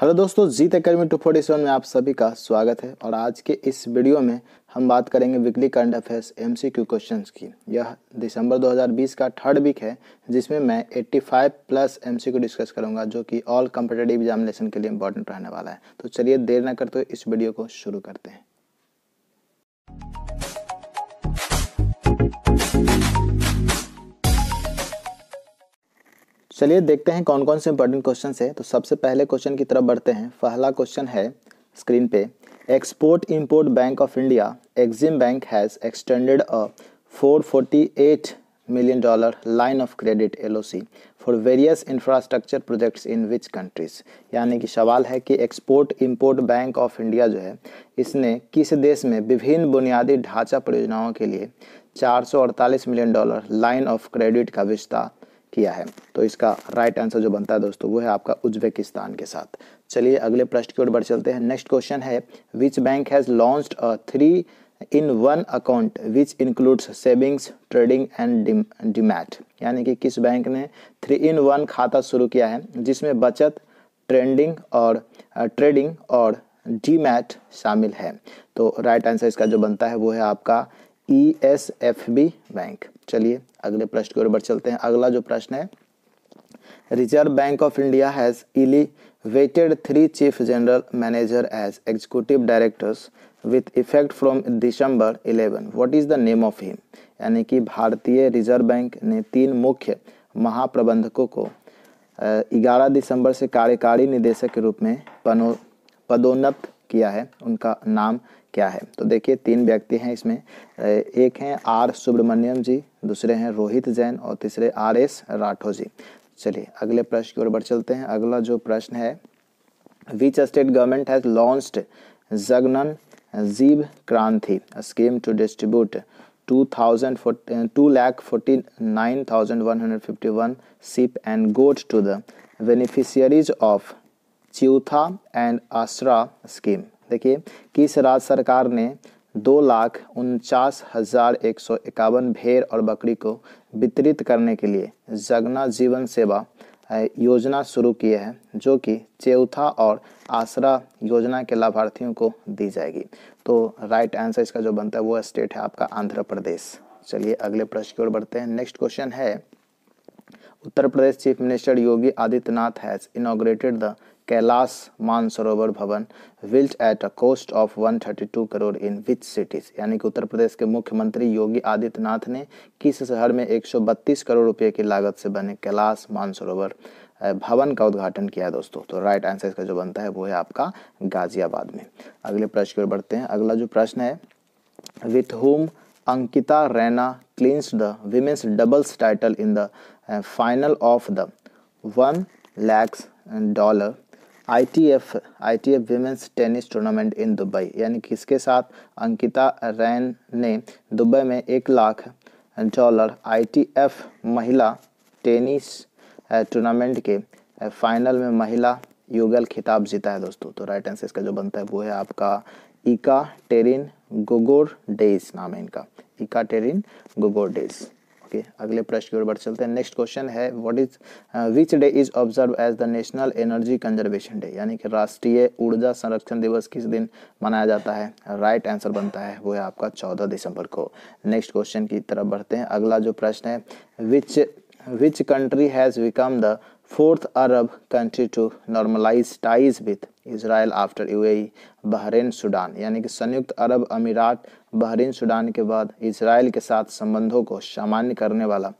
hello दोस्तों Jeet academy two forty seven में आप सभी का स्वागत है और आज के इस वीडियो में हम बात करेंगे weekly current affairs MCQ questions की यह दिसंबर 2020 का थर्ड वीक है जिसमें मैं 85 प्लस एमसीक्यू डिस्कस करूंगा जो कि ऑल कम्पिटेटिव एग्जामिनेशन के लिए इंपॉर्टेंट रहने वाला है तो चलिए देर ना करते हुए इस वीडियो को शुरू करते हैं चलिए देखते हैं कौन कौन से इंपॉर्टेंट क्वेश्चन है तो सबसे पहले क्वेश्चन की तरफ बढ़ते हैं पहला क्वेश्चन है स्क्रीन पे export import bank of India exim bank has extended a 448 million dollar line of credit LOC for various infrastructure projects in which countries यानी कि सवाल है कि export import bank of India जो है इसने किस देश में विभिन्न बुनियादी ढांचा परियोजनाओं के लिए चार million dollar line of credit का विस्तार किया है तो इसका राइट आंसर जो बनता है दोस्तों वो है आपका उज्बेकिस्तान के साथ चलिए अगले प्रश्न की ओर बढ़ चलते हैं नेक्स्ट क्वेश्चन है which bank has launch three in one account which includes savings trading and demat यानी कि किस बैंक ने थ्री इन वन खाता शुरू किया है जिसमें बचत ट्रेंडिंग और ट्रेडिंग और डीमैट शामिल है तो राइट right आंसर इसका जो बनता है वो है आपका E S F B bank चलिए अगले प्रश्न की ओर बढ़ चलते हैं अगला जो प्रश्न है reserve bank of India has elevated three chief general manager as executive directors with effect from December 11 what is the name of him यानी कि भारतीय रिजर्व बैंक ने तीन मुख्य महाप्रबंधकों को 11 दिसंबर से कार्यकारी निदेशक के रूप में पदोन्नत किया है उनका नाम क्या है तो देखिए तीन व्यक्ति हैं इसमें एक हैं आर सुब्रमण्यम जी दूसरे हैं रोहित जैन और तीसरे आर एस राठौर जी चलिए अगले प्रश्न की ओर बढ़ चलते हैं अगला जो प्रश्न है which state government has launched Jagananna Jeeva Kranti scheme to distribute two thousand two lakh forty nine thousand one hundred fifty one sheep and goat to the beneficiaries of Cheyutha and Aasara scheme देखिए किस राज्य सरकार ने दो लाख उनचास हजार एक सौ इक्यावन भेड़ और बकरी को वितरित करने के लिए जगना जीवन सेवा योजना शुरू की है जो कि चौथा और आसरा योजना के लाभार्थियों को दी जाएगी तो राइट आंसर इसका जो बनता है वो स्टेट है आपका आंध्र प्रदेश चलिए अगले प्रश्न की ओर बढ़ते हैं नेक्स्ट क्वेश्चन है Uttar Pradesh chief minister Yogi Adityanath has inaugurated the Kailash Mansarovar Bhavan built at a cost of 132 crore in which cities यानी कि उत्तर प्रदेश के मुख्यमंत्री योगी आदित्यनाथ ने किस शहर में 132 करोड़ रुपए की लागत से बने कैलाश मानसरोवर भवन का उद्घाटन किया दोस्तों तो राइट आंसर इसका जो बनता है वो है आपका गाजियाबाद में अगले प्रश्न की ओर बढ़ते हैं अगला जो प्रश्न है with whom Ankita Raina clinches the women's doubles title in the final of the one lakhs dollar I T F I T F women's tennis tournament in Dubai यानी कि इसके साथ अंकिता रैन ने दुबई में एक lakh dollar I T F महिला टेनिस टूर्नामेंट के फाइनल में महिला युगल खिताब जीता है दोस्तों तो राइट आंसर इसका जो बनता है वो है आपका इका टेरिन गोगोर डेज नाम है इनका इका टेरिन गोगोर डेज ओके अगले प्रश्न की ओर बढ़ चलते हैं नेक्स्ट क्वेश्चन है what is which day is observe as the national energy conservation day यानी कि राष्ट्रीय ऊर्जा संरक्षण दिवस किस दिन मनाया जाता है राइट right आंसर बनता है वो है आपका चौदह दिसंबर को नेक्स्ट क्वेश्चन की तरफ बढ़ते हैं अगला जो प्रश्न है which which country has become the fourth Arab country to normalise ties with Israel after UAE Bahrain Sudan यानी कि संयुक्त अरब अमीरात बहरीन सूडान के बाद इसराइल के साथ संबंधों को सामान्य करने वाला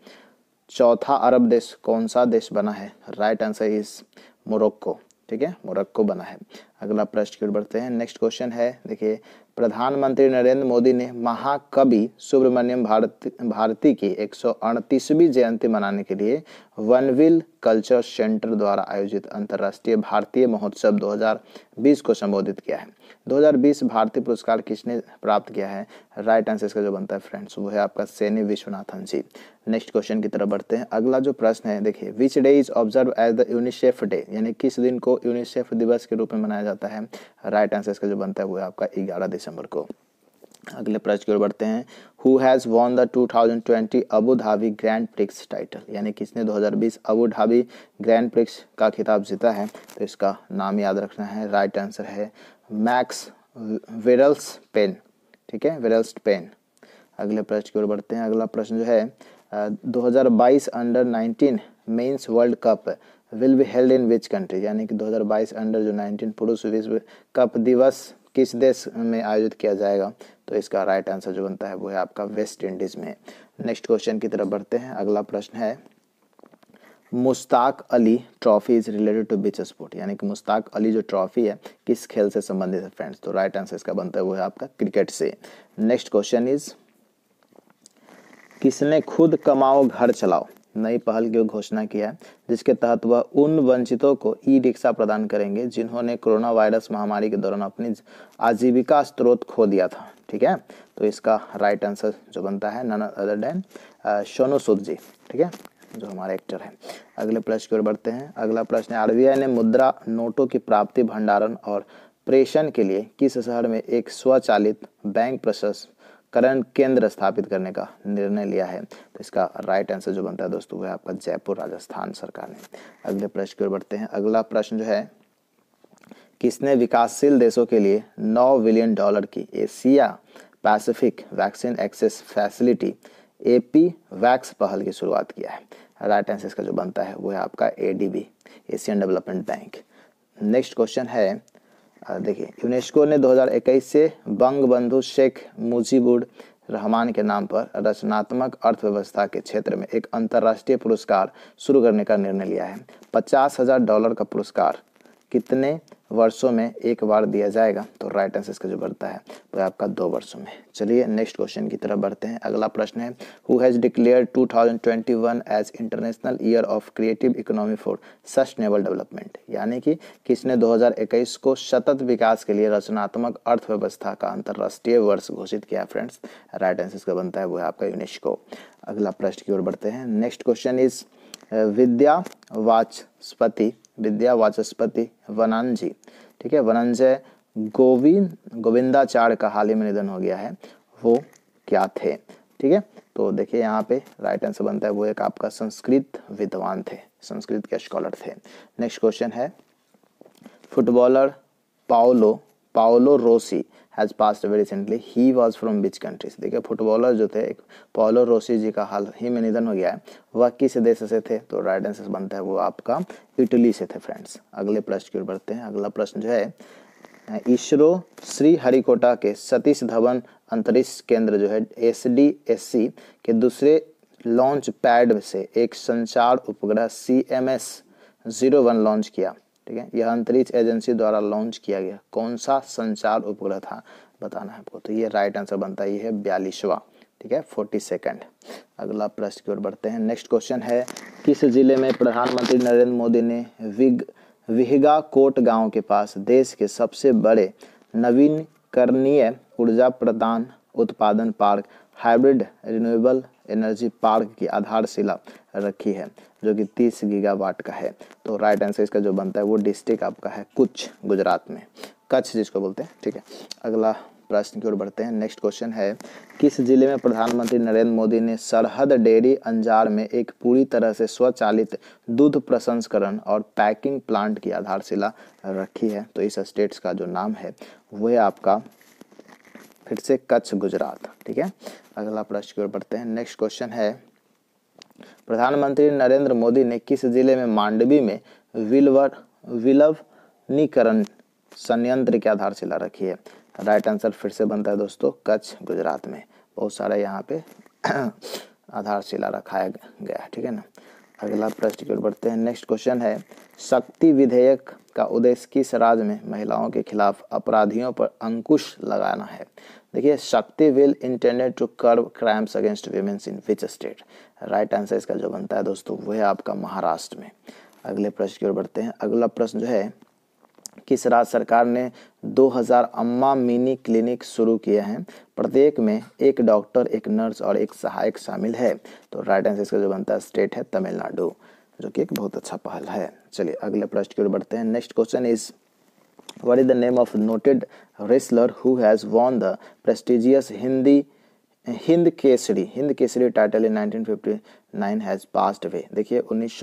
चौथा अरब देश कौन सा देश बना है राइट आंसर इज मोरक्को ठीक है मोरक्को बना है अगला प्रश्न की ओर बढ़ते हैं नेक्स्ट क्वेश्चन है देखिए प्रधानमंत्री नरेंद्र मोदी ने महाकवि सुब्रमण्यम भारती भारती की एक जयंती मनाने के लिए वनविल कल्चर सेंटर द्वारा आयोजित अंतर्राष्ट्रीय भारतीय महोत्सव 2020 को संबोधित किया है 2020 भारतीय पुरस्कार किसने प्राप्त किया है राइट आंसर इसका जो बनता है फ्रेंड्स वो है आपका सैनी विश्वनाथन जी नेक्स्ट क्वेश्चन की तरफ बढ़ते हैं अगला जो प्रश्न है देखिए which day is observe as the UNICEF day यानी किस दिन को यूनिसेफ दिवस के रूप में मनाया जाता है राइट आंसर इसका जो बनता है वो है आपका ग्यारह दिसंबर को अगले प्रश्न की ओर बढ़ते हैं who has won the 2020 Abu Dhabi grand prix title यानी किसने 2020 अबू धाबी ग्रैंड प्रिक्स का खिताब जीता है तो इसका नाम याद रखना है राइट आंसर है मैक्स विरल्स पेन ठीक है विरल्स पेन अगले प्रश्न की ओर बढ़ते हैं अगला प्रश्न जो है uh, 2022 under 19 men's world cup will be held in which country यानी कि 2022 अंडर जो 19 पुरुष विश्व कप दिवस किस देश में आयोजित किया जाएगा तो इसका राइट आंसर जो बनता है वो है आपका वेस्ट इंडीज में नेक्स्ट क्वेश्चन की तरफ बढ़ते हैं अगला प्रश्न है Mushtaq Ali trophy is related to which sport यानी कि मुश्ताक अली जो ट्रॉफी है किस खेल से संबंधित है फ्रेंड्स तो राइट आंसर इसका बनता है वो है आपका क्रिकेट से नेक्स्ट क्वेश्चन इज किसने खुद कमाओ घर चलाओ नई पहल की घोषणा किया है जिसके तहत वह उन वंचितों को ई रिक्शा प्रदान करेंगे जिन्होंने कोरोना वायरस महामारी के दौरान अपनी आजीविका स्रोत खो दिया था ठीक है तो इसका राइट आंसर जो बनता है none other than Sonu Sood ji ठीक है जो हमारे एक्टर हैं अगले प्रश्न की ओर बढ़ते हैं अगला प्रश्न है आरबीआई ने मुद्रा नोटों की प्राप्ति भंडारण और प्रेषण के लिए किस शहर में एक स्वचालित बैंक प्रशस्त करण केंद्र स्थापित करने का निर्णय लिया है तो इसका राइट आंसर जो बनता है दोस्तों वह आपका जयपुर राजस्थान सरकार ने अगले प्रश्न की ओर बढ़ते हैं अगला प्रश्न जो है किसने विकासशील देशों के लिए 9 बिलियन डॉलर की Asia Pacific vaccine access facility AP vax पहल की शुरुआत किया है राइट आंसर इसका जो बनता है वो है आपका ADB Asian development bank next question है देखिए यूनेस्को ने 2021 से बंग बंधु शेख मुजीबुर रहमान के नाम पर रचनात्मक अर्थव्यवस्था के क्षेत्र में एक अंतर्राष्ट्रीय पुरस्कार शुरू करने का निर्णय लिया है पचास हजार डॉलर का पुरस्कार कितने वर्षों में एक बार दिया जाएगा तो राइट आंसर इसका जो बढ़ता है वो तो आपका दो वर्षों में चलिए नेक्स्ट क्वेश्चन की तरफ बढ़ते हैं अगला प्रश्न है who has declare 2021 as international year of creative economy for sustainable development यानी कि किसने 2021 को सतत विकास के लिए रचनात्मक अर्थव्यवस्था का अंतर्राष्ट्रीय वर्ष घोषित किया फ्रेंड्स राइट आंसर इसका बनता है वो है आपका यूनेस्को अगला प्रश्न की ओर बढ़ते हैं next question is Vidya Vachaspati Vidya Vachaspati वनांजी ठीक है वनंजय गोविंद गोविंदाचार्य का हाल ही में निधन हो गया है वो क्या थे ठीक है तो देखिए यहाँ पे राइट आंसर बनता है वो एक आपका संस्कृत विद्वान थे संस्कृत के स्कॉलर थे नेक्स्ट क्वेश्चन है footballer Paolo Paolo Rossi has pass away recently he was from which countries देखिए फुटबॉलर जो थे पॉलो रोसी जी का हाल ही में निधन हो गया है वह किस देश से थे तो राइट आंसर बनता है वो आपका इटली से थे फ्रेंड्स अगले प्रश्न की ओर बढ़ते हैं अगला प्रश्न जो है इसरो श्री हरिकोटा के सतीश धवन अंतरिक्ष केंद्र जो है एस डी एस सी के दूसरे लॉन्च पैड से एक संचार उपग्रह C M S zero one launch किया ठीक है यह अंतरिक्ष एजेंसी द्वारा लॉन्च किया गया कौन सा संचार उपग्रह था बताना है आपको तो ये राइट आंसर बनता है बयालीसवा ठीक है फोर्टी सेकेंड अगला प्रश्न की ओर बढ़ते हैं नेक्स्ट क्वेश्चन है किस जिले में प्रधानमंत्री नरेंद्र मोदी ने विग विहगा कोट गांव के पास देश के सबसे बड़े नवीनकरणीय ऊर्जा प्रदान उत्पादन park hybrid renewable energy park की आधारशिला रखी है जो कि 30 गीगावाट का है तो राइट आंसर इसका जो बनता है वो डिस्ट्रिक्ट आपका है कुछ गुजरात में कच्छ जिसको बोलते हैं ठीक है अगला प्रश्न की ओर बढ़ते हैं नेक्स्ट क्वेश्चन है किस जिले में प्रधानमंत्री नरेंद्र मोदी ने सरहद डेयरी अंजार में एक पूरी तरह से स्वचालित दूध प्रसंस्करण और पैकिंग प्लांट की आधारशिला रखी है तो इस स्टेट्स का जो नाम है वह आपका फिर से कच्छ गुजरात ठीक है अगला प्रश्न की ओर बढ़ते हैं नेक्स्ट क्वेश्चन है प्रधानमंत्री नरेंद्र मोदी ने किस जिले में मांडवी में विलवर विलवनीकरण संयंत्र की आधारशिला रखी है राइट आंसर फिर से बनता है दोस्तों कच्छ गुजरात में बहुत सारे यहाँ पे आधारशिला रखाया गया है ठीक है ना अगला प्रश्न की ओर बढ़ते हैं नेक्स्ट क्वेश्चन है शक्ति विधेयक का उद्देश्य किस राज्य में महिलाओं के खिलाफ अपराधियों पर अंकुश लगाना है देखिए Shakti will intended to curb crimes against womens in which state right answer इसका जो बनता है दोस्तों वह है आपका महाराष्ट्र में अगले प्रश्न की ओर बढ़ते हैं अगला प्रश्न जो है किस राज्य सरकार ने 2000 अम्मा मिनी क्लिनिक शुरू किए हैं प्रत्येक में एक डॉक्टर एक नर्स और एक सहायक शामिल है तो राइट आंसर इसका जो बनता है स्टेट है तमिलनाडु जो कि एक बहुत अच्छा पहल है चलिए अगले प्रश्न की ओर बढ़ते हैं next question is what is the name of noted wrestler who has won the prestigious Hindi Hind Kesari Hind Kesari title in 1959 has passed away देखिए उन्नीस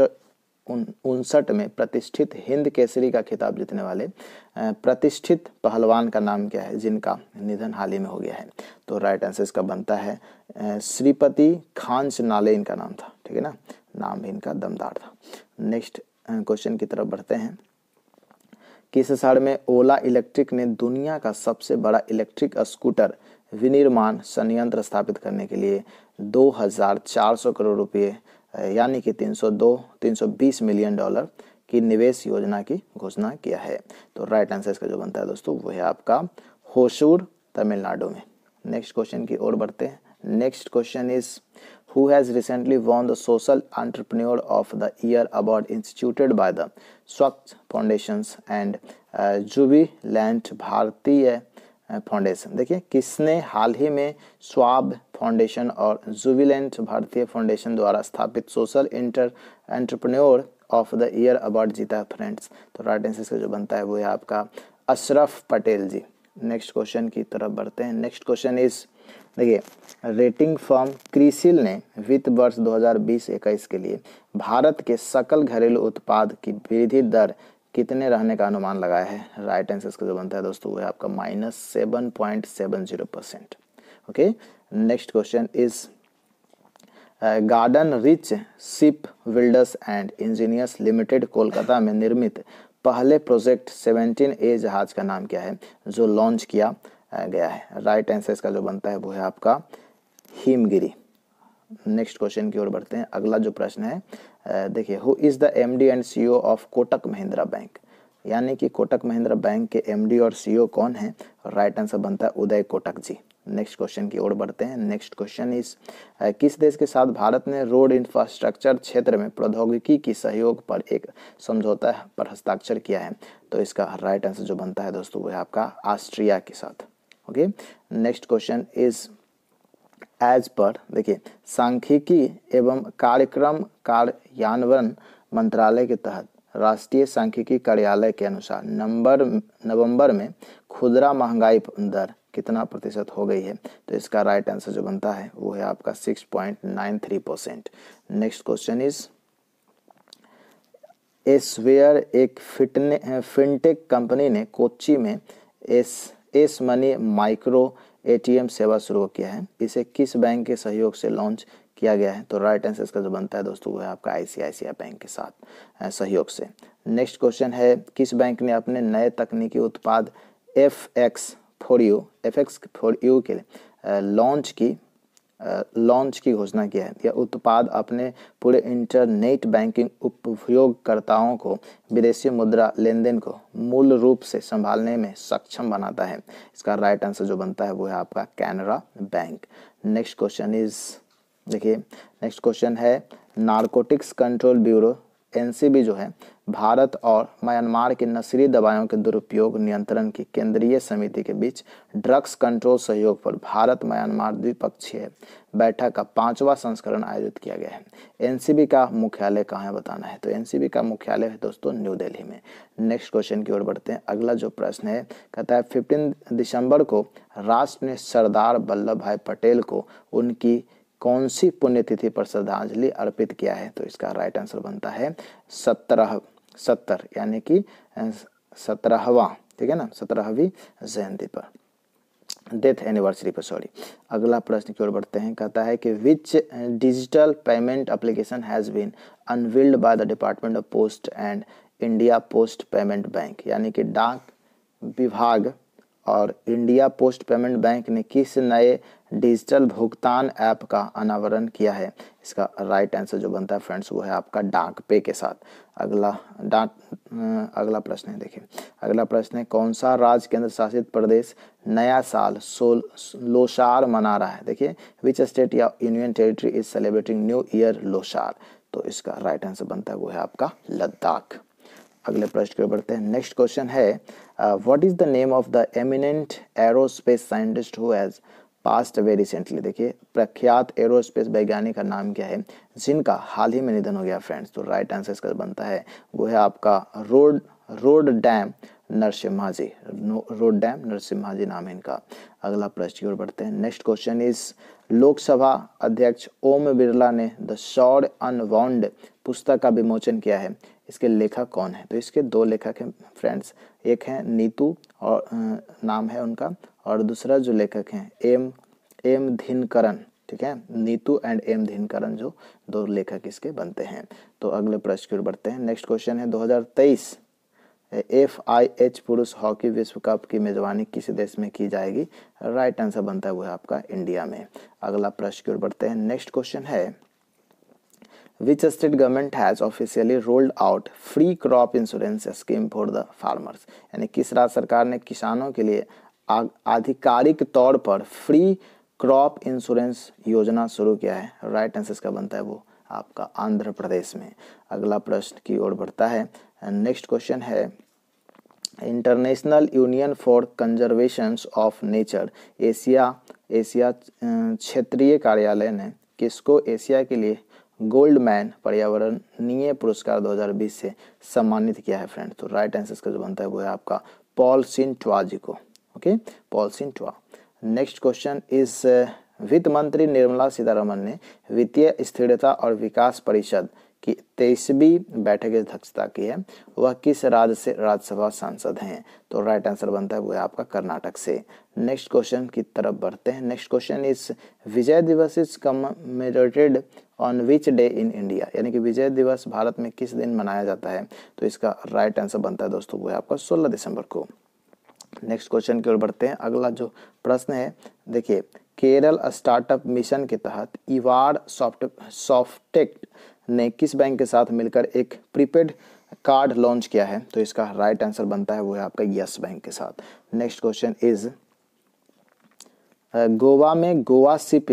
उनसठ में प्रतिष्ठित हिंद केसरी का खिताब जीतने वाले प्रतिष्ठित पहलवान का नाम क्या है जिनका निधन हाल ही में हो गया है तो राइट आंसर इसका बनता है श्रीपति खांच नाले इनका नाम था ठीक है ना नाम भी इनका दमदार था नेक्स्ट क्वेश्चन की तरफ बढ़ते हैं किस साल में ओला इलेक्ट्रिक ने दुनिया का सबसे बड़ा इलेक्ट्रिक स्कूटर विनिर्माण संयंत्र स्थापित करने के लिए 2,400 करोड़ रुपये यानी कि 302 320 मिलियन डॉलर की निवेश योजना की घोषणा किया है तो राइट आंसर इसका जो बनता है दोस्तों वह है आपका होशूर तमिलनाडु में नेक्स्ट क्वेश्चन की ओर बढ़ते हैं next question is who has recently won the social entrepreneur of the year award instituted by the स्वच्छ Foundation and Jubilant Bhartia Foundation देखिए किसने हाल ही में स्वाब फाउंडेशन और जुविलेंट भारतीय फाउंडेशन द्वारा स्थापित social inter entrepreneur of the year award जीता है फ्रेंड्स तो राइट आंसर इसका जो बनता है वो है आपका अशरफ पटेल जी नेक्स्ट क्वेश्चन की तरफ बढ़ते हैं नेक्स्ट क्वेश्चन इज देखिए रेटिंग फॉर्म क्रिसिल ने वित्त वर्ष 2020-21 के लिए भारत के सकल घरेलू उत्पाद की वृद्धि दर कितने रहने का अनुमान लगाया है राइट आंसर इसका जो बनता है दोस्तों वो है आपका minus seven point seven zero percent okay next question is Garden Reach Shipbuilders and Engineers Limited Kolkata में निर्मित पहले प्रोजेक्ट सेवनटीन ए जहाज का नाम क्या है जो लॉन्च किया uh, गया है राइट आंसर इसका जो बनता है वो है आपका हिमगिरी नेक्स्ट क्वेश्चन की ओर बढ़ते हैं अगला जो प्रश्न है देखिए who is the M D and C O of Kotak Mahindra Bank यानी कि कोटक महिंद्रा बैंक के एम डी और सी ओ e कौन है राइट आंसर बनता है उदय कोटक जी नेक्स्ट क्वेश्चन की ओर बढ़ते हैं नेक्स्ट क्वेश्चन इज किस देश के साथ भारत ने रोड इंफ्रास्ट्रक्चर क्षेत्र में प्रौद्योगिकी की सहयोग पर एक समझौता पर हस्ताक्षर किया है तो इसका राइट आंसर जो बनता है दोस्तों वो है आपका ऑस्ट्रिया के साथ ओके नेक्स्ट क्वेश्चन इज़ एज पर देखिए सांख्यिकी एवं कार्यक्रम कार्यान्वयन मंत्रालय के तहत राष्ट्रीय सांख्यिकी कार्यालय के अनुसार नंबर नवंबर में खुदरा महंगाई दर कितना प्रतिशत हो गई है तो इसका राइट आंसर जो बनता है वो है आपका six point nine three percent next question is एसवेयर एक फिटने फिनटेक कंपनी ने कोच्चि में S S money micro ATM सेवा शुरू किया है इसे किस बैंक के सहयोग से लॉन्च किया गया है तो राइट आंसर इसका जो बनता है दोस्तों वो है आपका आईसीआईसीआई बैंक के साथ सहयोग से नेक्स्ट क्वेश्चन है किस बैंक ने अपने नए तकनीकी उत्पाद F X four U F X four U के लिए लॉन्च की लॉन्च की घोषणा की है यह उत्पाद अपने पूरे इंटरनेट बैंकिंग उपयोगकर्ताओं को विदेशी मुद्रा लेन देन को मूल रूप से संभालने में सक्षम बनाता है इसका राइट आंसर जो बनता है वो है आपका Canara Bank next question is देखिए नेक्स्ट क्वेश्चन है नारकोटिक्स कंट्रोल ब्यूरो एनसीबी जो है भारत और म्यांमार की नशीली दवाओं के दुरुपयोग नियंत्रण की केंद्रीय समिति के बीच ड्रग्स कंट्रोल सहयोग पर भारत म्यांमार द्विपक्षीय बैठक का पांचवा संस्करण आयोजित किया गया है एनसीबी का मुख्यालय कहाँ है बताना है तो एनसीबी का मुख्यालय है दोस्तों न्यू दिल्ली में नेक्स्ट क्वेश्चन की ओर बढ़ते हैं अगला जो प्रश्न है कहता है फिफ्टीन दिसंबर को राष्ट्र ने सरदार वल्लभ भाई पटेल को उनकी कौन सी पुण्यतिथि पर श्रद्धांजलि अर्पित किया है तो इसका राइट आंसर बनता है सत्रह सत्तर यानी कि सत्रहवा ठीक है ना सत्रहवीं जयंती पर डेथ एनिवर्सरी पर सॉरी अगला प्रश्न की ओर बढ़ते हैं कहता है कि which digital payment application has been unveiled by the department of post and India post payment bank यानी कि डाक विभाग और इंडिया पोस्ट पेमेंट बैंक ने किस नए डिजिटल भुगतान ऐप का अनावरण किया है इसका राइट आंसर जो बनता है फ्रेंड्स वो है आपका डाक पे के साथ अगला डाक अगला प्रश्न है देखिए अगला प्रश्न है कौन सा राज्य केंद्र शासित प्रदेश नया साल सोल लोशार मना रहा है देखिए विच स्टेट या union territory is celebrating new year Losar तो इसका राइट आंसर बनता है वो है आपका लद्दाख अगले प्रश्न की ओर बढ़ते हैं नेक्स्ट क्वेश्चन है what is the name of the eminent aerospace scientist who has passed away recently देखिए प्रख्यात एरोस्पेस वैज्ञानिक का नाम क्या है जिनका हाल ही में निधन हो गया फ्रेंड्स तो राइट आंसर इसका बनता है वो है आपका रोड रोड डैम नरसिम्हा जी रोड डैम नरसिम्हा जी नाम है इनका अगला प्रश्न की ओर बढ़ते हैं नेक्स्ट क्वेश्चन इज लोकसभा अध्यक्ष ओम बिरला ने द शॉर्ड अनवाउंड पुस्तक का विमोचन किया है इसके लेखक कौन है तो इसके दो लेखक हैं फ्रेंड्स एक है नीतू और नाम है उनका और दूसरा जो लेखक हैं एम एम धिनकरण ठीक है नीतू एंड एम धिनकरण जो दो लेखक इसके बनते हैं तो अगले प्रश्न की ओर बढ़ते हैं नेक्स्ट क्वेश्चन है 2023 एफ आई एच पुरुष हॉकी विश्व कप की मेजबानी किस देश में की जाएगी राइट आंसर बनता है वो है आपका इंडिया में अगला प्रश्न की ओर बढ़ते हैं नेक्स्ट क्वेश्चन है which state government has officially rolled out free crop insurance scheme for the farmers यानी किस राज्य सरकार ने किसानों के लिए आधिकारिक तौर पर फ्री क्रॉप इंश्योरेंस योजना शुरू किया है राइट आंसर इसका बनता है वो आपका आंध्र प्रदेश में अगला प्रश्न की ओर बढ़ता है नेक्स्ट क्वेश्चन है International Union for Conservation of Nature Asia Asia क्षेत्रीय कार्यालय ने किसको एशिया के लिए गोल्ड मैन पर्यावरणीय पुरस्कार 2020 से सम्मानित किया है फ्रेंड तो राइट आंसर इसका जो बनता है वो है आपका पॉल सिंटवाजी को okay Paul Sintwa next question is वित्त मंत्री निर्मला सीतारमन ने वित्तीय स्थिरता और विकास परिषद की तेईसवीं बैठक की अध्यक्षता की है वह किस राज्य से राज्यसभा सांसद हैं तो राइट आंसर बनता है वो है आपका कर्नाटक से नेक्स्ट क्वेश्चन की तरफ बढ़ते हैं next question is Vijay Diwas is commemorated on which day in India यानी कि विजय दिवस भारत में किस दिन मनाया जाता है तो इसका राइट आंसर बनता है दोस्तों वो है आपका सोलह दिसंबर को नेक्स्ट क्वेश्चन की ओर बढ़ते हैं अगला जो प्रश्न है देखिए केरल स्टार्टअप मिशन के तहत इवार सॉफ्ट सॉफ्टेक्ट ने किस बैंक के साथ मिलकर एक प्रीपेड कार्ड लॉन्च किया है तो इसका राइट right आंसर बनता है वो है आपका यस बैंक के साथ नेक्स्ट क्वेश्चन इज गोवा में गोवा शिप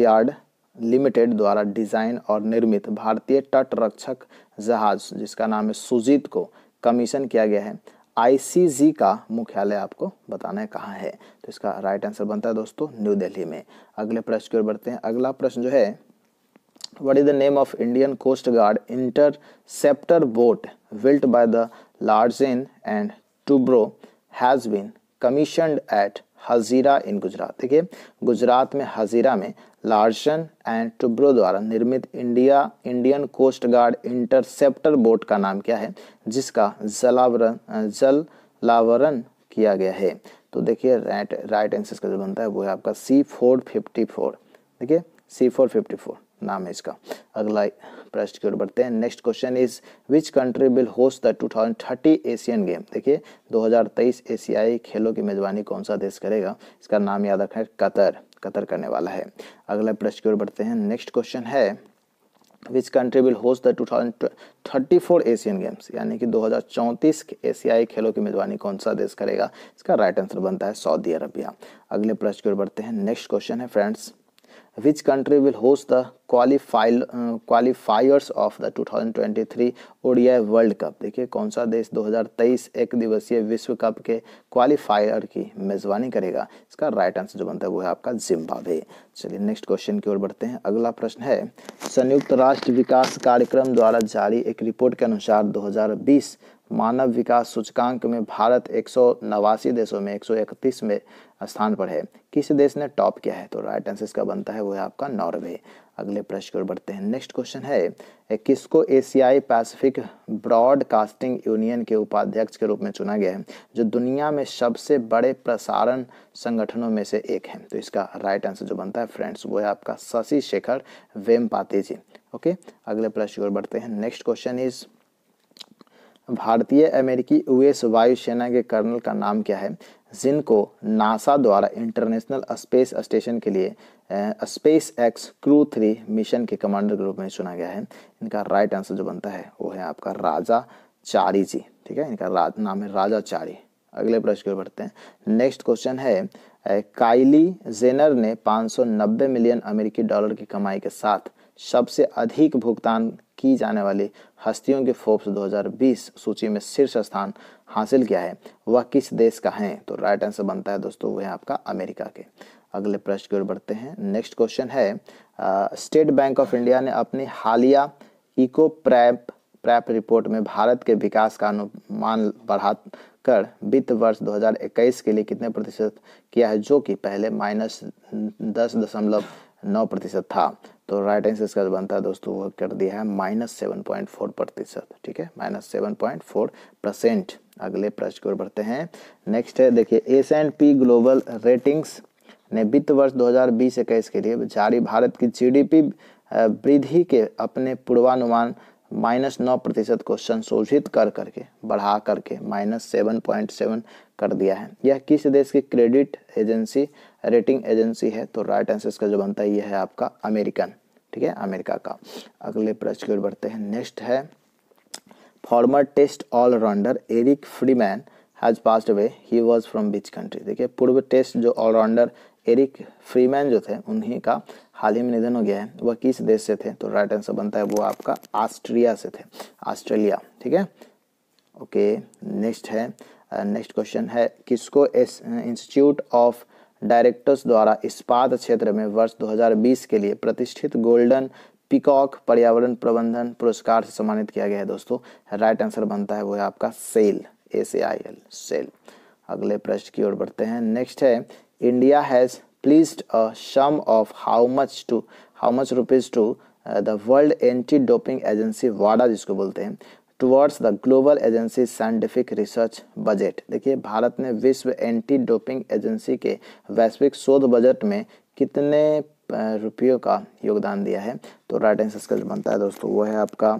लिमिटेड द्वारा डिजाइन और निर्मित भारतीय तट रक्षक जहाज जिसका नाम है सुजीत को कमीशन किया गया है आईसीजी का मुख्यालय आपको बताना है कहाँ है तो इसका राइट आंसर बनता है दोस्तों न्यू दिल्ली में अगले प्रश्न की ओर बढ़ते हैं अगला प्रश्न जो है what is the name of Indian coast guard interceptor boat built by the Larsen and Toubro has been commission at Hazira in Gujarat देखिए गुजरात में हजीरा में लार्सन एंड टुब्रो द्वारा निर्मित India Indian coast guard interceptor boat का नाम क्या है जिसका जलावरण जल लावरण किया गया है तो देखिए राइट राइट आंसर का जो बनता है वो है आपका सी फोर फिफ्टी फोर देखिए सी फोर फिफ्टी फोर नाम है इसका अगला प्रश्न की ओर बढ़ते हैं next question is which country will host the 2030 Asian game देखिए 2023 एशियाई खेलों की मेजबानी कौन सा देश करेगा इसका नाम याद रखें कतर कतर करने वाला है अगला प्रश्न की ओर बढ़ते हैं नेक्स्ट क्वेश्चन है which country will host the four Asian games यानी कि 2034 एशियाई खेलों की मेजबानी कौन सा देश करेगा इसका राइट आंसर बनता है सऊदी अरबिया अगले प्रश्न की ओर बढ़ते हैं नेक्स्ट क्वेश्चन है friends which country will host the qualified qualifiers of the 2023 ODI world cup देखिए कौन सा देश 2023 एक दिवसीय विश्व कप के क्वालिफायर की मेजबानी करेगा इसका राइट आंसर जो बनता है वो है आपका जिम्बाब्वे चलिए नेक्स्ट क्वेश्चन की ओर बढ़ते हैं अगला प्रश्न है संयुक्त राष्ट्र विकास कार्यक्रम द्वारा जारी एक रिपोर्ट के अनुसार 2020 मानव विकास सूचकांक में भारत एक देशों में 131 में स्थान पर है किस देश ने टॉप किया है तो राइट आंसर इसका बनता है वो है आपका नॉर्वे अगले प्रश्न की ओर बढ़ते हैं नेक्स्ट क्वेश्चन है किसको एशियाई पैसिफिक ब्रॉडकास्टिंग यूनियन के उपाध्यक्ष के रूप में चुना गया है जो दुनिया में सबसे बड़े प्रसारण संगठनों में से एक है तो इसका राइट आंसर जो बनता है फ्रेंड्स वो है आपका शशि शेखर वेमपाती जी ओके अगले प्रश्न की ओर बढ़ते हैं नेक्स्ट क्वेश्चन इज़ भारतीय अमेरिकी यूएस वायुसेना के कर्नल का नाम क्या है जिनको नासा द्वारा इंटरनेशनल स्पेस स्टेशन के लिए SpaceX crew three mission के कमांडर के रूप में चुना गया है इनका राइट आंसर जो बनता है वो है आपका राजा चारी जी ठीक है इनका राज नाम है राजा चारी अगले प्रश्न की ओर बढ़ते हैं नेक्स्ट क्वेश्चन है काइली जेनर ने 590 मिलियन अमेरिकी डॉलर की कमाई के साथ सबसे अधिक भुगतान की जाने वाली हस्तियों के फोर्ब्स 2020 सूची में शीर्ष स्थान हासिल किया है वह किस देश का है तो राइट आंसर बनता है दोस्तों वह आपका अमेरिका के अगले प्रश्न की ओर बढ़ते हैं नेक्स्ट क्वेश्चन है स्टेट बैंक ऑफ इंडिया ने अपनी हालिया इको प्रैप प्रैप रिपोर्ट में भारत के विकास का अनुमान बढ़ा कर वित्त वर्ष 2021 के लिए कितने प्रतिशत किया है जो कि पहले माइनस दस दशमलव नौ प्रतिशत था तो राइट आंसर इसका बनता है दोस्तों वो कर दिया है माइनस सेवन पॉइंट फोर प्रतिशत ठीक है minus seven point four percent अगले प्रश्न की ओर बढ़ते हैं नेक्स्ट है देखिए S and P global ratings ने वित्त वर्ष 2020 इक्कीस के लिए जारी भारत की जीडीपी वृद्धि के अपने पूर्वानुमान माइनस नौ प्रतिशत को संशोधित कर करके बढ़ा करके माइनस सेवन पॉइंट सेवन कर दिया है यह किस देश की क्रेडिट एजेंसी रेटिंग एजेंसी है तो राइट आंसर इसका जो बनता है यह है आपका अमेरिकन ठीक है अमेरिका का अगले प्रश्न की ओर बढ़ते हैं नेक्स्ट है former test allrounder Eric Freeman has passed away he was from which country देखिए पूर्व टेस्ट जो ऑलराउंडर एरिक फ्रीमैन जो थे उन्हीं का हाल ही में निधन हो गया है वह किस देश से थे तो राइट आंसर बनता है वो आपका ऑस्ट्रिया से थे ऑस्ट्रेलिया ठीक है ओके नेक्स्ट है नेक्स्ट uh, क्वेश्चन है किसको इंस्टीट्यूट ऑफ डायरेक्टर्स द्वारा इस्पात क्षेत्र में वर्ष 2020 के लिए प्रतिष्ठित गोल्डन पिकॉक पर्यावरण प्रबंधन पुरस्कार से सम्मानित किया गया है दोस्तों राइट आंसर बनता है वो है आपका SAIL A C I L SAIL अगले प्रश्न की ओर बढ़ते हैं नेक्स्ट है India has published a sum of how much to how much rupees to the World Anti Doping Agency वाडा जिसको बोलते हैं towards the global agency scientific research budget देखिए भारत ने विश्व एंटी डोपिंग एजेंसी के वैश्विक शोध बजट में कितने रुपयों का योगदान दिया है तो राइट आंसर इसका जो बनता है दोस्तों वो है आपका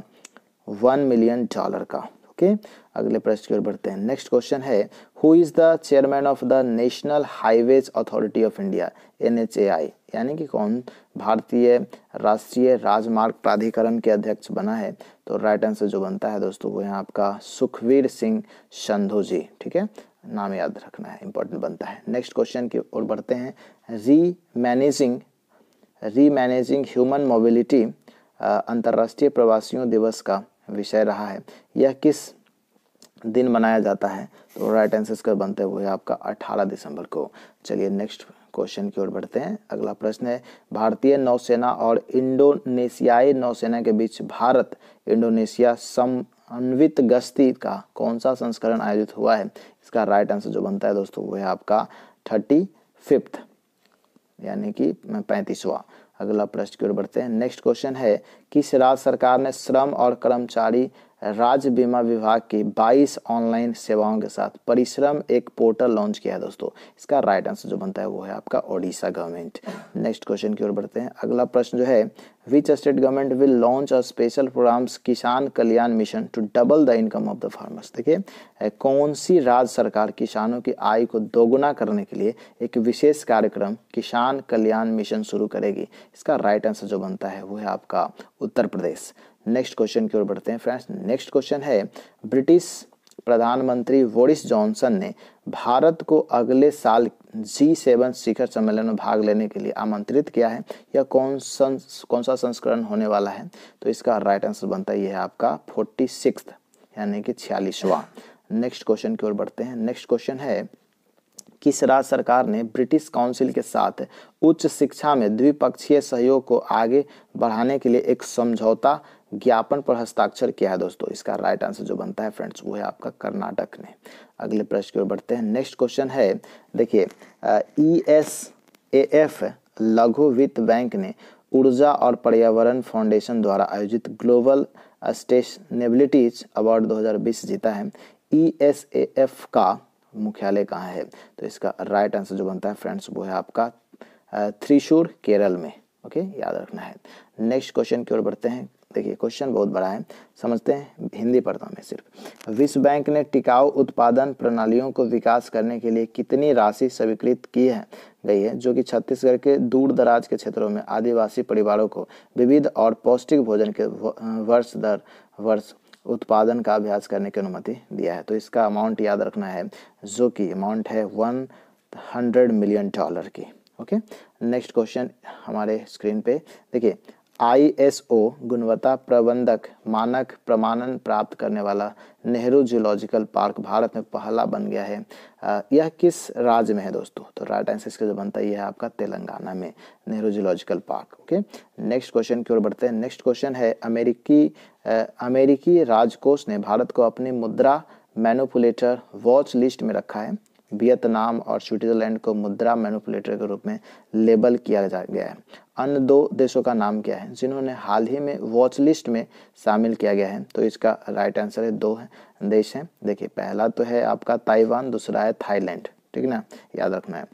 वन मिलियन डॉलर का ओके अगले प्रश्न की ओर बढ़ते हैं नेक्स्ट क्वेश्चन है who is the chairman of the National Highways Authority of India N यानी कि कौन भारतीय राष्ट्रीय राजमार्ग प्राधिकरण के अध्यक्ष बना है तो राइट आंसर जो बनता है दोस्तों वो है आपका सुखवीर सिंह संधु जी ठीक है नाम याद रखना है इंपॉर्टेंट बनता है नेक्स्ट क्वेश्चन की ओर बढ़ते हैं री मैनेजिंग री मैनेजिंग ह्यूमन मोबिलिटी अंतर्राष्ट्रीय प्रवासियों दिवस का विषय रहा है यह किस दिन मनाया जाता है तो राइट आंसर इसका बनते हुए आपका 18 दिसंबर को चलिए नेक्स्ट क्वेश्चन की ओर बढ़ते हैं अगला प्रश्न है भारतीय नौसेना और इंडोनेशियाई नौसेना के बीच भारत इंडोनेशिया समन्वित गश्ती का कौन सा संस्करण आयोजित हुआ है इसका राइट आंसर जो बनता है दोस्तों वह आपका थर्टी फिफ्थ यानी कि पैंतीसवा अगला प्रश्न की ओर बढ़ते हैं नेक्स्ट क्वेश्चन है किस राज्य सरकार ने श्रम और कर्मचारी राज्य बीमा विभाग की 22 ऑनलाइन सेवाओं के साथ परिश्रम एक पोर्टल लॉन्च किया है दोस्तों इसका राइट आंसर जो बनता है वो है आपका ओडिशा गवर्नमेंट नेक्स्ट क्वेश्चन की ओर बढ़ते हैं अगला प्रश्न जो है which state government will launch a special programs Kisan Kalyan mission to double the income of the farmers देखिए कौन सी राज्य सरकार किसानों की आय को दोगुना करने के लिए एक विशेष कार्यक्रम किसान कल्याण मिशन शुरू करेगी इसका राइट आंसर जो बनता है वो है आपका उत्तर प्रदेश नेक्स्ट क्वेश्चन की ओर बढ़ते हैं फ्रेंड्स नेक्स्ट क्वेश्चन है ब्रिटिश प्रधानमंत्री बोरिस जॉनसन ने भारत को अगले साल जी सेवन शिखर सम्मेलन में भाग लेने के लिए आमंत्रित किया है या कौन सा कौन सा संस्करण होने वाला है तो इसका राइट आंसर बनता है यह है आपका फोर्टी सिक्स यानी कि छियालीसवा नेक्स्ट क्वेश्चन की ओर बढ़ते हैं नेक्स्ट क्वेश्चन है किस राज्य सरकार ने ब्रिटिश काउंसिल के साथ उच्च शिक्षा में द्विपक्षीय सहयोग को आगे बढ़ाने के लिए एक समझौता ज्ञापन पर हस्ताक्षर किया है दोस्तों इसका राइट आंसर जो बनता है फ्रेंड्स वो है आपका कर्नाटक ने अगले प्रश्न की ओर बढ़ते हैं नेक्स्ट क्वेश्चन है देखिए ई एस ए एफ लघु वित्त बैंक ने ऊर्जा और पर्यावरण फाउंडेशन द्वारा आयोजित ग्लोबल स्टेशनेबिलिटीज अवार्ड 2020 जीता है ई एस ए एफ का मुख्यालय कहाँ है तो इसका राइट आंसर जो बनता है फ्रेंड्स वो है आपका थ्रीशूर केरल में ओके याद रखना है नेक्स्ट क्वेश्चन की ओर बढ़ते हैं देखिए क्वेश्चन बहुत बड़ा है समझते हैं हिंदी पढ़ता हूँ मैं सिर्फ विश्व बैंक ने टिकाऊ उत्पादन प्रणालियों को विकास करने के लिए कितनी राशि स्वीकृत की है गई है जो कि छत्तीसगढ़ के दूर दराज के क्षेत्रों में आदिवासी परिवारों को विविध और पौष्टिक भोजन के वर्ष दर वर्ष उत्पादन का अभ्यास करने की अनुमति दिया है तो इसका अमाउंट याद रखना है जो कि अमाउंट है वन हंड्रेड मिलियन डॉलर की ओके नेक्स्ट क्वेश्चन हमारे स्क्रीन पे देखिए आईएसओ गुणवत्ता प्रबंधक मानक प्रमाणन प्राप्त करने वाला नेहरू जूलॉजिकल पार्क भारत में पहला बन गया है यह किस राज्य में है दोस्तों तो राइट आंसर इसका जो बनता है यह आपका तेलंगाना में Nehru zoological park okay next question की ओर बढ़ते हैं नेक्स्ट क्वेश्चन है अमेरिकी अमेरिकी राजकोष ने भारत को अपनी मुद्रा मैनुपुलेटर वॉच लिस्ट में रखा है वियतनाम और स्विट्जरलैंड को मुद्रा मैनुपुलेटर के रूप में लेबल किया जा गया है अन्य दो देशों का नाम क्या है जिन्होंने हाल ही में वॉच लिस्ट में शामिल किया गया है तो इसका राइट आंसर है दो है, देश हैं देखिए पहला तो है आपका ताइवान दूसरा है थाईलैंड ठीक है ना याद रखना है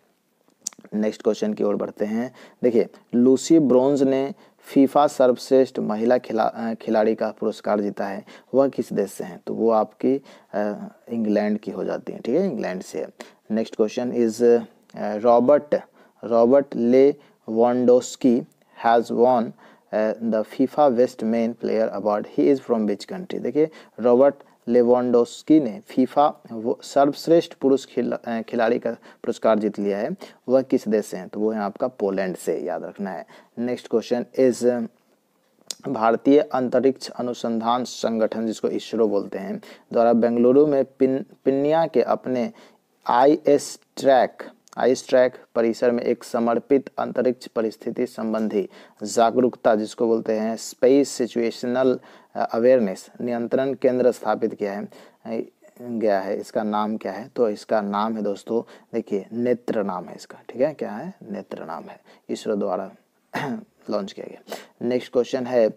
नेक्स्ट क्वेश्चन की ओर बढ़ते हैं देखिए लूसी ब्रोंज ने फीफा सर्वश्रेष्ठ महिला खिला खिलाड़ी का पुरस्कार जीता है वह किस देश से हैं तो वो आपकी इंग्लैंड की हो जाती है ठीक है इंग्लैंड से next question is Robert Robert Lewandowski has won the FIFA best men player award he is from which country देखिए रॉबर्ट लेवानडोस्की ने फीफा सर्वश्रेष्ठ पुरुष खिला, खिलाड़ी का पुरस्कार जीत लिया है वह किस देश से हैं तो वो है आपका पोलैंड से याद रखना है नेक्स्ट क्वेश्चन इज भारतीय अंतरिक्ष अनुसंधान संगठन जिसको इसरो बोलते हैं द्वारा बेंगलुरु में पिन पिनिया के अपने I S track ice track परिसर में एक समर्पित अंतरिक्ष परिस्थिति संबंधी जागरूकता जिसको बोलते हैं स्पेस सिचुएशनल अवेयरनेस नियंत्रण केंद्र स्थापित किया है गया है इसका नाम क्या है तो इसका नाम है दोस्तों देखिए नेत्र नाम है इसका ठीक है क्या है नेत्र नाम है इसरो द्वारा लॉन्च किया गया नेक्स्ट क्वेश्चन है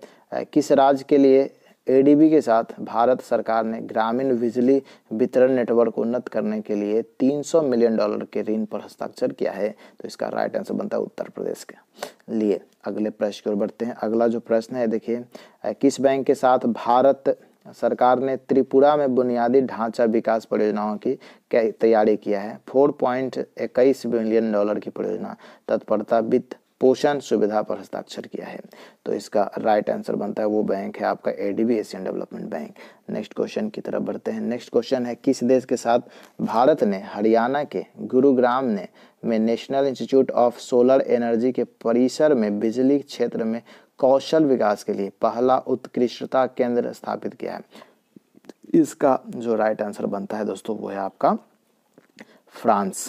किस राज्य के लिए एडीबी के साथ भारत सरकार ने ग्रामीण बिजली वितरण नेटवर्क को उन्नत करने के लिए 300 मिलियन डॉलर के ऋण पर हस्ताक्षर किया है तो इसका राइट आंसर बनता है उत्तर प्रदेश के लिए अगले प्रश्न की ओर बढ़ते हैं अगला जो प्रश्न है देखिए किस बैंक के साथ भारत सरकार ने त्रिपुरा में बुनियादी ढांचा विकास परियोजनाओं की तैयारी किया है फोर पॉइंट इक्कीस बिलियन डॉलर की परियोजना तत्परता वित्त पोषण सुविधा पर हस्ताक्षर किया है तो इसका राइट आंसर बनता है वो बैंक है आपका ADB Asian development bank next question की तरफ बढ़ते हैं नेक्स्ट क्वेश्चन है किस देश के साथ भारत ने हरियाणा के गुरुग्राम ने में national institute of solar energy के परिसर में बिजली क्षेत्र में कौशल विकास के लिए पहला उत्कृष्टता केंद्र स्थापित किया है इसका जो राइट आंसर बनता है दोस्तों वो है आपका फ्रांस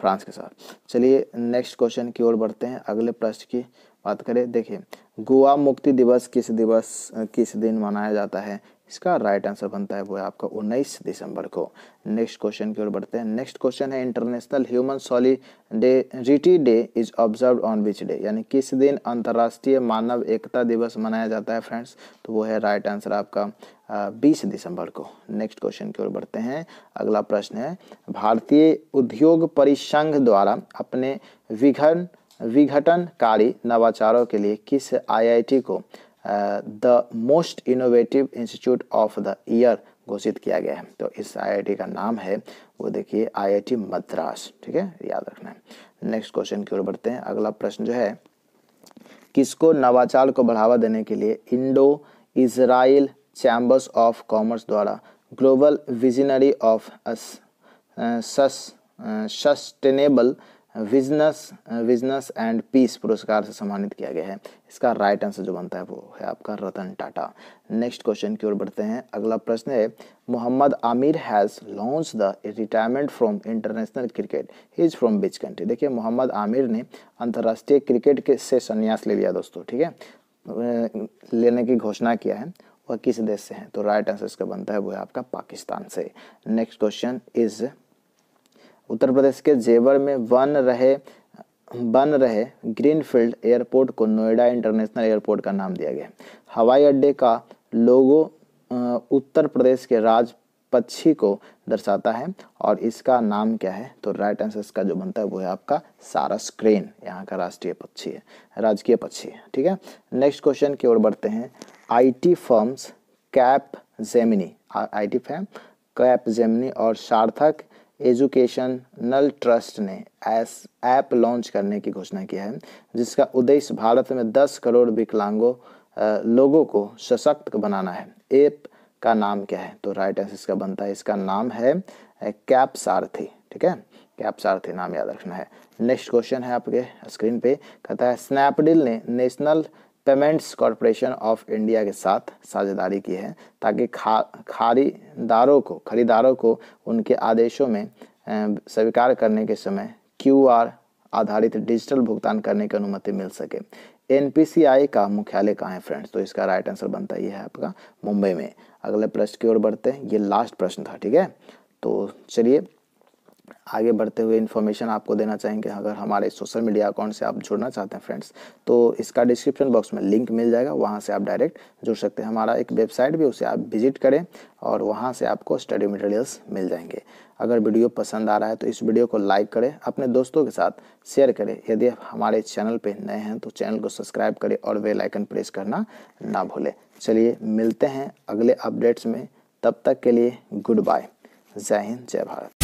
फ्रांस के साथ चलिए नेक्स्ट क्वेश्चन की ओर बढ़ते हैं अगले प्रश्न की बात करें देखिए गोवा मुक्ति दिवस किस दिवस किस दिन मनाया जाता है इसका राइट आंसर बनता है वो है आपका 19 दिसंबर को नेक्स्ट क्वेश्चन की ओर बढ़ते हैं नेक्स्ट क्वेश्चन है international human solidarity day is observe on which day यानी किस दिन अंतर्राष्ट्रीय मानव एकता दिवस मनाया जाता है फ्रेंड्स तो वो है राइट आंसर आपका बीस दिसंबर को नेक्स्ट क्वेश्चन की ओर बढ़ते हैं अगला प्रश्न है भारतीय उद्योग परिसंघ द्वारा अपने विघन विघटनकारी नवाचारों के लिए किस आईआईटी को the most innovative institute of the year घोषित किया गया है तो इस आई का नाम है वो देखिए आई मद्रास ठीक है याद रखना है नेक्स्ट क्वेश्चन की ओर बढ़ते हैं अगला प्रश्न जो है किसको नवाचार को बढ़ावा देने के लिए Indo Israel chambers of commerce द्वारा global visionary of sustainable business business and peace पुरस्कार से सम्मानित किया गया है इसका राइट आंसर जो बनता है वो है आपका रतन टाटा नेक्स्ट क्वेश्चन की ओर बढ़ते हैं अगला प्रश्न है Mohammad Amir has launch the retirement from international cricket he is from which country देखिए मोहम्मद आमिर ने अंतर्राष्ट्रीय क्रिकेट के से संन्यास ले लिया दोस्तों ठीक है लेने की घोषणा किया है वह किस देश से है तो राइट आंसर इसका बनता है वो है आपका पाकिस्तान से next question is Uttar Pradesh के जेवर में बन रहे बन रहे ग्रीनफील्ड एयरपोर्ट को नोएडा इंटरनेशनल एयरपोर्ट का नाम दिया गया हवाई अड्डे का लोगो उत्तर प्रदेश के राज पक्षी को दर्शाता है और इसका नाम क्या है तो राइट आंसर इसका जो बनता है वो है आपका सारस क्रेन यहाँ का राष्ट्रीय पक्षी है राजकीय पक्षी है ठीक है नेक्स्ट क्वेश्चन की ओर बढ़ते हैं T firms Capgemini I T firm Capgemini और सार्थक एजुकेशन नल ट्रस्ट ने एस ऐप लॉन्च करने की घोषणा किया है जिसका उद्देश्य भारत में 10 करोड़ विकलांगों लोगों को सशक्त बनाना है ऐप का नाम क्या है तो राइट आंसर इसका बनता है इसका नाम है कैप सारथी ठीक है कैप सारथी नाम याद रखना है नेक्स्ट क्वेश्चन है आपके स्क्रीन पे कहता है स्नैपडील ने National Payments Corporation of India के साथ साझेदारी की है ताकि खा खरीदारों को खरीदारों को उनके आदेशों में स्वीकार करने के समय क्यूआर आधारित डिजिटल भुगतान करने की अनुमति मिल सके एन का मुख्यालय कहाँ है फ्रेंड्स तो इसका राइट आंसर बनता ये है आपका मुंबई में अगले प्रश्न की ओर बढ़ते हैं ये लास्ट प्रश्न था ठीक है तो चलिए आगे बढ़ते हुए इन्फॉर्मेशन आपको देना चाहेंगे अगर हमारे सोशल मीडिया अकाउंट से आप जुड़ना चाहते हैं फ्रेंड्स तो इसका डिस्क्रिप्शन बॉक्स में लिंक मिल जाएगा वहाँ से आप डायरेक्ट जुड़ सकते हैं हमारा एक वेबसाइट भी उसे आप विजिट करें और वहाँ से आपको स्टडी मटेरियल्स मिल जाएंगे अगर वीडियो पसंद आ रहा है तो इस वीडियो को लाइक करें अपने दोस्तों के साथ शेयर करें यदि आप हमारे चैनल पर नए हैं तो चैनल को सब्सक्राइब करें और वेलाइकन प्रेस करना ना भूलें चलिए मिलते हैं अगले अपडेट्स में तब तक के लिए गुड बाय जय हिंद जय भारत